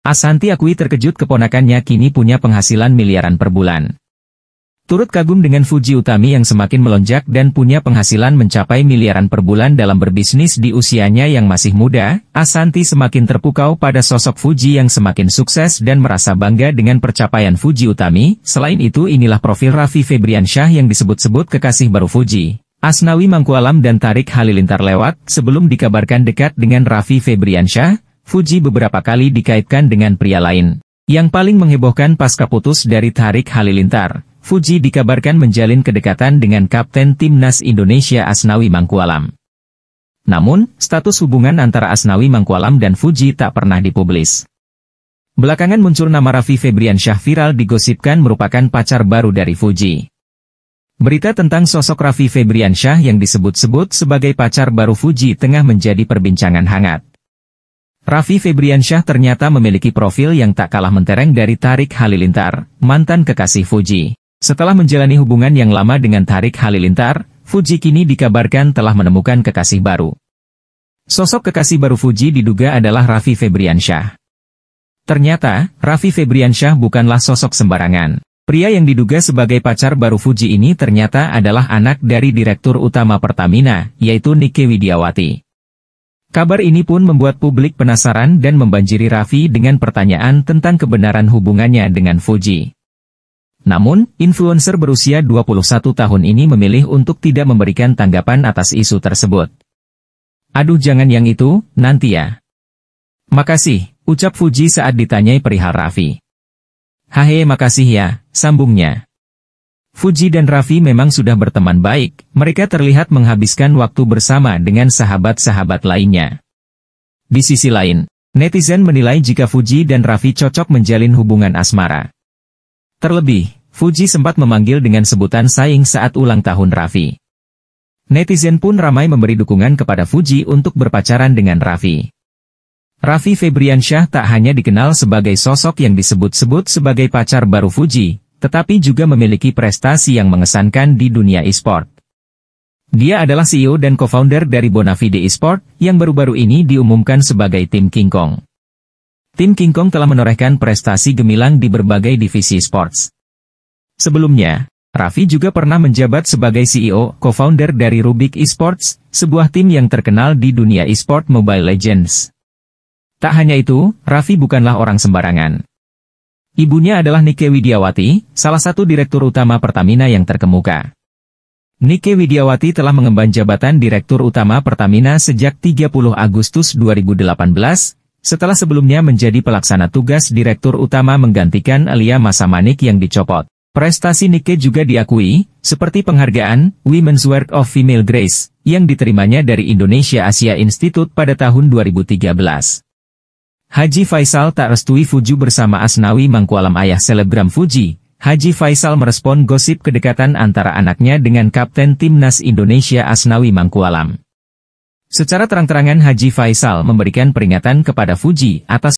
Asanti akui terkejut keponakannya kini punya penghasilan miliaran per bulan. Turut kagum dengan Fuji Utami yang semakin melonjak dan punya penghasilan mencapai miliaran per bulan dalam berbisnis di usianya yang masih muda, Asanti semakin terpukau pada sosok Fuji yang semakin sukses dan merasa bangga dengan percapaian Fuji Utami. Selain itu inilah profil Raffi Febriansyah yang disebut-sebut kekasih baru Fuji. Asnawi Mangkualam dan Tarik Halilintar lewat, sebelum dikabarkan dekat dengan Raffi Febriansyah, Fuji beberapa kali dikaitkan dengan pria lain. Yang paling menghebohkan pasca putus dari Tarik Halilintar, Fuji dikabarkan menjalin kedekatan dengan Kapten Timnas Indonesia Asnawi Mangkualam. Namun, status hubungan antara Asnawi Mangkualam dan Fuji tak pernah dipublis. Belakangan muncul nama Raffi Febrian viral digosipkan merupakan pacar baru dari Fuji. Berita tentang sosok Raffi Febrian Syah yang disebut-sebut sebagai pacar baru Fuji tengah menjadi perbincangan hangat. Raffi Febriansyah ternyata memiliki profil yang tak kalah mentereng dari Tarik Halilintar, mantan kekasih Fuji. Setelah menjalani hubungan yang lama dengan Tarik Halilintar, Fuji kini dikabarkan telah menemukan kekasih baru. Sosok kekasih baru Fuji diduga adalah Raffi Febriansyah. Ternyata, Raffi Febriansyah bukanlah sosok sembarangan. Pria yang diduga sebagai pacar baru Fuji ini ternyata adalah anak dari Direktur Utama Pertamina, yaitu Nike Widiawati. Kabar ini pun membuat publik penasaran dan membanjiri Raffi dengan pertanyaan tentang kebenaran hubungannya dengan Fuji. Namun, influencer berusia 21 tahun ini memilih untuk tidak memberikan tanggapan atas isu tersebut. Aduh jangan yang itu, nanti ya. Makasih, ucap Fuji saat ditanyai perihal Raffi. Hahe makasih ya, sambungnya. Fuji dan Raffi memang sudah berteman baik, mereka terlihat menghabiskan waktu bersama dengan sahabat-sahabat lainnya. Di sisi lain, netizen menilai jika Fuji dan Raffi cocok menjalin hubungan asmara. Terlebih, Fuji sempat memanggil dengan sebutan saing saat ulang tahun Raffi. Netizen pun ramai memberi dukungan kepada Fuji untuk berpacaran dengan Raffi. Raffi Febriansyah tak hanya dikenal sebagai sosok yang disebut-sebut sebagai pacar baru Fuji, tetapi juga memiliki prestasi yang mengesankan di dunia e-sport. Dia adalah CEO dan co-founder dari Bonafide Esport, yang baru-baru ini diumumkan sebagai tim King Kong. Tim King Kong telah menorehkan prestasi gemilang di berbagai divisi sports. Sebelumnya, Raffi juga pernah menjabat sebagai CEO, co-founder dari Rubik Esports, sebuah tim yang terkenal di dunia esport Mobile Legends. Tak hanya itu, Raffi bukanlah orang sembarangan. Ibunya adalah Nike Widiawati, salah satu direktur utama Pertamina yang terkemuka. Nike Widiawati telah mengemban jabatan direktur utama Pertamina sejak 30 Agustus 2018, setelah sebelumnya menjadi pelaksana tugas direktur utama menggantikan Alia Masamanik yang dicopot. Prestasi Nike juga diakui, seperti penghargaan Women's Work of Female Grace, yang diterimanya dari Indonesia Asia Institute pada tahun 2013. Haji Faisal tak restui Fuju bersama Asnawi Mangkualam ayah selebgram Fuji. Haji Faisal merespon gosip kedekatan antara anaknya dengan Kapten Timnas Indonesia Asnawi Mangkualam. Secara terang-terangan Haji Faisal memberikan peringatan kepada Fuji atas